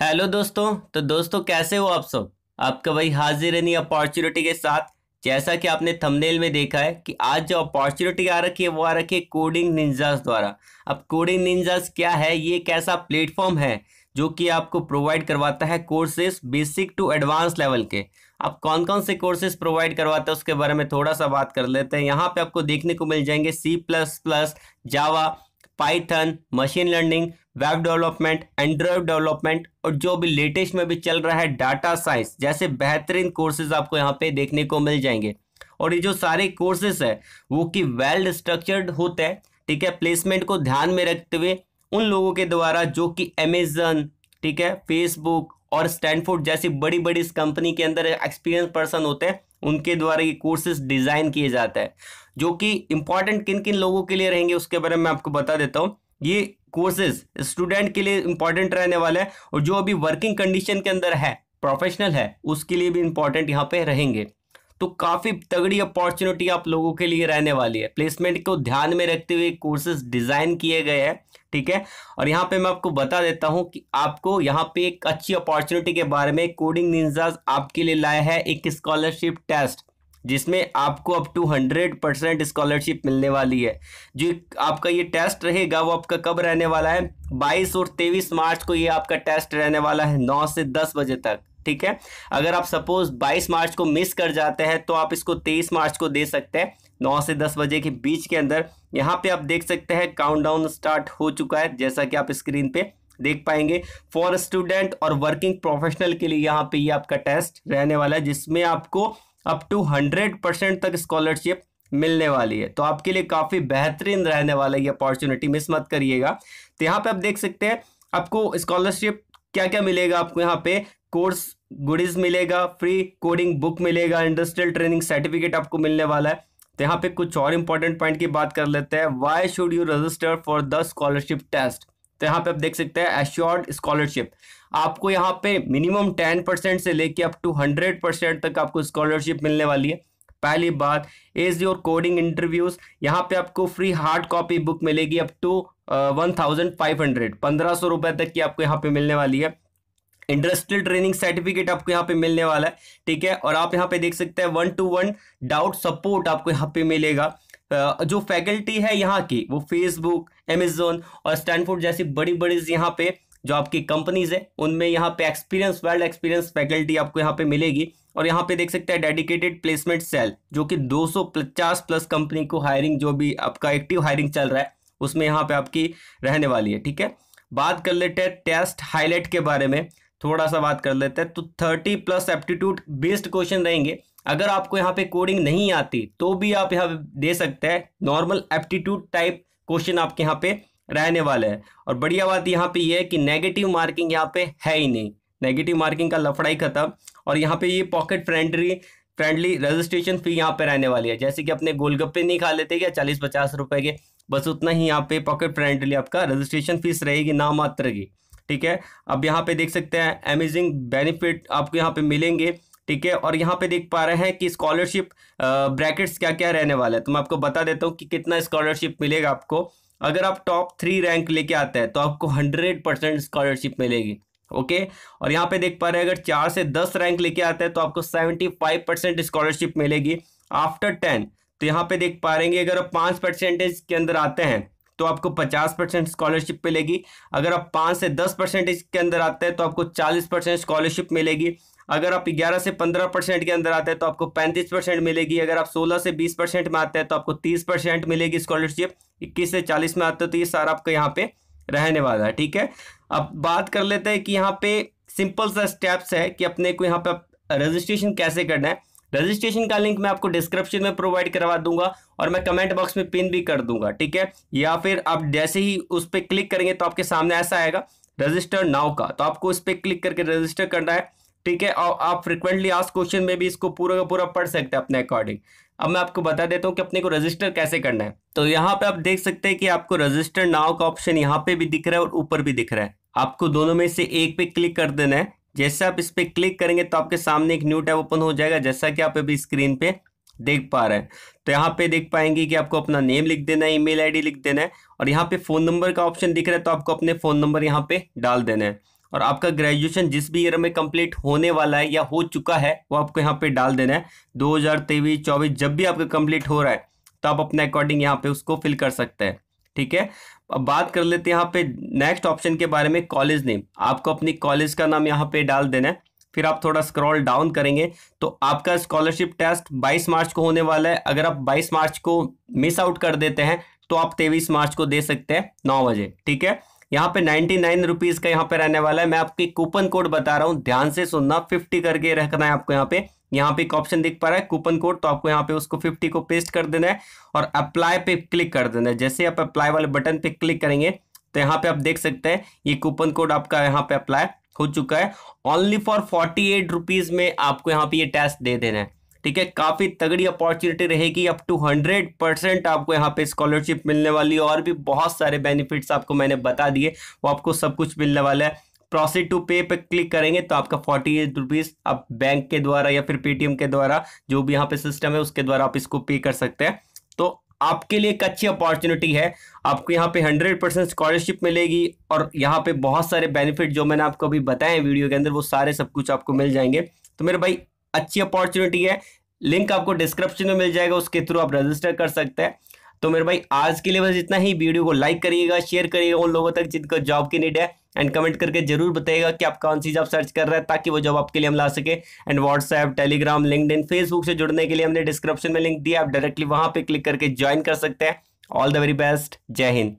hello दोस्तों तो दोस्तों कैसे हो आप सब आपका वही हाजिर है नहीं अपॉर्चुनिटी के साथ जैसा कि आपने थंबनेल में देखा है कि आज जो अपॉर्चुनिटी आ रखी है वो आ रखी है कोडिंग निंजास द्वारा अब कोडिंग निंजास क्या है ये एक ऐसा प्लेटफॉर्म है जो कि आपको प्रोवाइड करवाता है courses basic to advance level के आप कौन कौन से कोर्सेज प्रोवाइड करवाते हैं उसके बारे में थोड़ा सा बात कर लेते हैं यहाँ पे आपको देखने को मिल जाएंगे C plus plus Java Python machine learning web development Android development और जो भी लेटेस्ट में भी चल रहा है डाटा साइंस जैसे बेहतरीन कोर्सेज आपको यहाँ पे देखने को मिल जाएंगे और ये जो सारे कोर्सेज है वो कि वेल स्ट्रक्चर्ड होते हैं ठीक है प्लेसमेंट को ध्यान में रखते हुए उन लोगों के द्वारा जो कि अमेजन ठीक है फेसबुक और स्टैंडफोर्ड जैसी बड़ी बड़ी कंपनी के अंदर एक्सपीरियंस पर्सन होते हैं उनके द्वारा ये कोर्सेज डिज़ाइन किए जाते हैं जो कि इंपॉर्टेंट किन किन लोगों के लिए रहेंगे उसके बारे में आपको बता देता हूँ ये कोर्सेज स्टूडेंट के लिए इंपॉर्टेंट रहने वाला है और जो अभी वर्किंग कंडीशन के अंदर है प्रोफेशनल है उसके लिए भी इंपॉर्टेंट यहाँ पे रहेंगे तो काफ़ी तगड़ी अपॉर्चुनिटी आप लोगों के लिए रहने वाली है प्लेसमेंट को ध्यान में रखते हुए कोर्सेज डिज़ाइन किए गए हैं ठीक है और यहाँ पे मैं आपको बता देता हूँ कि आपको यहाँ पे एक अच्छी अपॉर्चुनिटी के बारे में कोडिंग निंजाज आपके लिए लाया है एक स्कॉलरशिप टेस्ट जिसमें आपको up to hundred percent scholarship मिलने वाली है जो आपका ये टेस्ट रहेगा वो आपका कब रहने वाला है बाईस और तेईस मार्च को ये आपका टेस्ट रहने वाला है नौ से दस बजे तक ठीक है अगर आप सपोज बाईस मार्च को मिस कर जाते हैं तो आप इसको तेईस मार्च को दे सकते हैं नौ से दस बजे के बीच के अंदर यहाँ पे आप देख सकते हैं काउंटडाउन स्टार्ट हो चुका है जैसा कि आप स्क्रीन पे देख पाएंगे फॉर स्टूडेंट और वर्किंग प्रोफेशनल के लिए यहाँ पे ये यह आपका टेस्ट रहने वाला है जिसमें आपको अप टू हंड्रेड परसेंट तक स्कॉलरशिप मिलने वाली है तो आपके लिए काफ़ी बेहतरीन रहने वाला ये अपॉर्चुनिटी मिस मत करिएगा तो यहाँ पे आप देख सकते हैं आपको स्कॉलरशिप क्या क्या मिलेगा आपको यहाँ पे कोर्स गुडीज मिलेगा फ्री कोडिंग बुक मिलेगा इंडस्ट्रियल ट्रेनिंग सर्टिफिकेट आपको मिलने वाला है तो यहाँ पे कुछ और इंपॉर्टेंट पॉइंट की बात कर लेते हैं why should you register for the scholarship test तो यहाँ पे आप देख सकते हैं एश्योर्ड स्कॉलरशिप आपको यहाँ पे मिनिमम टेन परसेंट से लेके अप टू हंड्रेड परसेंट तक आपको स्कॉलरशिप मिलने वाली है पहली बात इज योर कोडिंग इंटरव्यूज यहाँ पे आपको फ्री हार्ड कॉपी बुक मिलेगी up to one thousand five hundred पंद्रह सौ रुपए तक की आपको यहाँ पे मिलने वाली है इंडस्ट्रियल ट्रेनिंग सर्टिफिकेट आपको यहाँ पे मिलने वाला है ठीक है और आप यहाँ पे देख सकते हैं one to one doubt support आपको यहाँ पे मिलेगा uh, जो फैकल्टी है यहाँ की वो फेसबुक अमेजोन और स्टैनफोर्ड जैसी बड़ी बड़ी यहाँ पे जो आपकी कंपनीज है उनमें यहाँ पे एक्सपीरियंस वर्ल्ड एक्सपीरियंस फैकल्टी आपको यहाँ पे मिलेगी और यहाँ पे देख सकते हैं डेडिकेटेड प्लेसमेंट सेल जो कि 250 प्लस कंपनी को हायरिंग जो भी आपका एक्टिव हायरिंग चल रहा है उसमें यहाँ पे आपकी रहने वाली है ठीक है बात कर लेते हैं टेस्ट हाईलाइट के बारे में थोड़ा सा बात कर लेते हैं तो thirty plus aptitude based question रहेंगे अगर आपको यहाँ पे कोडिंग नहीं आती तो भी आप यहाँ दे सकते हैं नॉर्मल एप्टीट्यूड टाइप क्वेश्चन आपके यहाँ पे रहने वाला है और बढ़िया बात यहाँ पे ये है कि नेगेटिव मार्किंग यहाँ पे है ही नहीं नेगेटिव मार्किंग का लफड़ाई खत्म और यहाँ पे ये pocket friendly friendly registration fee यहाँ पे रहने वाली है जैसे कि अपने गोलगप्पे नहीं खा लेते क्या चालीस पचास रुपए के बस उतना ही यहाँ पे पॉकेट फ्रेंडली आपका रजिस्ट्रेशन फीस रहेगी मात्र की ठीक है अब यहाँ पे देख सकते हैं अमेजिंग बेनिफिट आपको यहाँ पे मिलेंगे ठीक है और यहाँ पे देख पा रहे हैं कि स्कॉलरशिप ब्रैकेट्स क्या क्या रहने वाला है तो मैं आपको बता देता हूँ कि कितना स्कॉलरशिप मिलेगा आपको अगर आप टॉप थ्री रैंक लेके आते हैं तो आपको हंड्रेड परसेंट स्कॉलरशिप मिलेगी ओके और यहाँ पे देख पा रहे हैं अगर चार से दस रैंक लेके आते हैं तो आपको सेवेंटी फाइव परसेंट स्कॉलरशिप मिलेगी आफ्टर टेन तो यहाँ पे देख पा रहे हैं अगर आप पाँच परसेंटेज के अंदर आते हैं तो आपको पचास परसेंट स्कॉलरशिप मिलेगी अगर आप 5 से दस परसेंट इसके अंदर आते हैं तो आपको चालीस परसेंट स्कॉलरशिप मिलेगी अगर आप 11 से 15 परसेंट के अंदर आते हैं तो आपको 35 परसेंट मिलेगी अगर आप 16 से 20 परसेंट में आते हैं तो आपको 30 परसेंट मिलेगी स्कॉलरशिप 21 से 40 में आते हो तो ये सारा आपका यहाँ पे रहने वाला है ठीक है अब बात कर लेते हैं कि यहाँ पे सिंपल सा स्टेप्स है कि अपने को यहाँ पे रजिस्ट्रेशन कैसे करना है रजिस्ट्रेशन का लिंक मैं आपको डिस्क्रिप्शन में प्रोवाइड करवा दूंगा और मैं कमेंट बॉक्स में पिन भी कर दूंगा ठीक है या फिर आप जैसे ही उस पर क्लिक करेंगे तो आपके सामने ऐसा आएगा रजिस्टर नाव का तो आपको उस पर क्लिक करके रजिस्टर करना है ठीक है और आप फ्रिक्वेंटली आज क्वेश्चन में भी इसको पूरा का पूरा पढ़ सकते हैं अपने अकॉर्डिंग अब मैं आपको बता देता हूँ कि अपने को रजिस्टर कैसे करना है तो यहाँ पे आप देख सकते हैं कि आपको रजिस्टर नाव का ऑप्शन यहाँ पे भी दिख रहा है और ऊपर भी दिख रहा है आपको दोनों में से एक पे क्लिक कर देना है जैसे आप इस पर क्लिक करेंगे तो आपके सामने एक न्यू टैब ओपन हो जाएगा जैसा कि आप अभी स्क्रीन पे देख पा रहे हैं तो यहाँ पे देख पाएंगे कि आपको अपना नेम लिख देना है ईमेल आईडी लिख देना है और यहाँ पे फ़ोन नंबर का ऑप्शन दिख रहा है तो आपको अपने फ़ोन नंबर यहाँ पे डाल देना है और आपका ग्रेजुएशन जिस भी ईयर में कंप्लीट होने वाला है या हो चुका है वो आपको यहाँ पे डाल देना है दो हज़ार तेईस चौबीस जब भी आपका कंप्लीट हो रहा है तो आप अपने अकॉर्डिंग यहाँ पे उसको फिल कर सकते हैं ठीक है अब बात कर लेते हैं यहाँ पे नेक्स्ट ऑप्शन के बारे में कॉलेज नेम आपको अपनी कॉलेज का नाम यहाँ पे डाल देना है फिर आप थोड़ा स्क्रॉल डाउन करेंगे तो आपका स्कॉलरशिप टेस्ट 22 मार्च को होने वाला है अगर आप 22 मार्च को मिस आउट कर देते हैं तो आप 23 मार्च को दे सकते हैं नौ बजे ठीक है यहाँ पे नाइनटी नाइन रुपीज़ का यहाँ पे रहने वाला है मैं आपके कूपन कोड बता रहा हूँ ध्यान से सुनना फिफ्टी करके रखना है आपको यहाँ पे यहाँ पे एक ऑप्शन दिख पा रहा है कूपन कोड तो आपको यहाँ पे उसको 50 को पेस्ट कर देना है और अप्लाई पे क्लिक कर देना है जैसे आप अप्लाई वाले बटन पे क्लिक करेंगे तो यहाँ पे आप देख सकते हैं ये कूपन कोड आपका यहाँ पे अप्लाई हो चुका है ओनली फॉर फोर्टी एट में आपको यहाँ पे ये टेस्ट दे देना है ठीक है काफ़ी तगड़ी अपॉर्चुनिटी रहेगी अप टू हंड्रेड परसेंट आपको यहाँ पे स्कॉलरशिप मिलने वाली है और भी बहुत सारे बेनिफिट्स आपको मैंने बता दिए वो आपको सब कुछ मिलने वाला है प्रोसीड टू पे पे क्लिक करेंगे तो आपका फोर्टी एट रुपीज आप बैंक के द्वारा या फिर पेटीएम के द्वारा जो भी यहाँ पे सिस्टम है उसके द्वारा आप इसको पे कर सकते हैं तो आपके लिए एक अच्छी अपॉर्चुनिटी है आपको यहाँ पे 100 परसेंट स्कॉलरशिप मिलेगी और यहाँ पे बहुत सारे बेनिफिट जो मैंने आपको अभी बताए हैं वीडियो के अंदर वो सारे सब कुछ आपको मिल जाएंगे तो मेरे भाई अच्छी अपॉर्चुनिटी है लिंक आपको डिस्क्रिप्शन में मिल जाएगा उसके थ्रू आप रजिस्टर कर सकते हैं तो मेरे भाई आज के लिए बस इतना ही वीडियो को लाइक करिएगा शेयर करिएगा उन लोगों तक जिनको जॉब की नीड है एंड कमेंट करके जरूर बताइएगा कि आप कौन सी जॉब सर्च कर रहे हैं ताकि वो जॉब आपके लिए हम ला सके and WhatsApp Telegram LinkedIn Facebook से जुड़ने के लिए हमने डिस्क्रिप्शन में लिंक दिया आप डायरेक्टली वहाँ पर क्लिक करके ज्वाइन कर सकते हैं ऑल द वेरी बेस्ट जय हिंद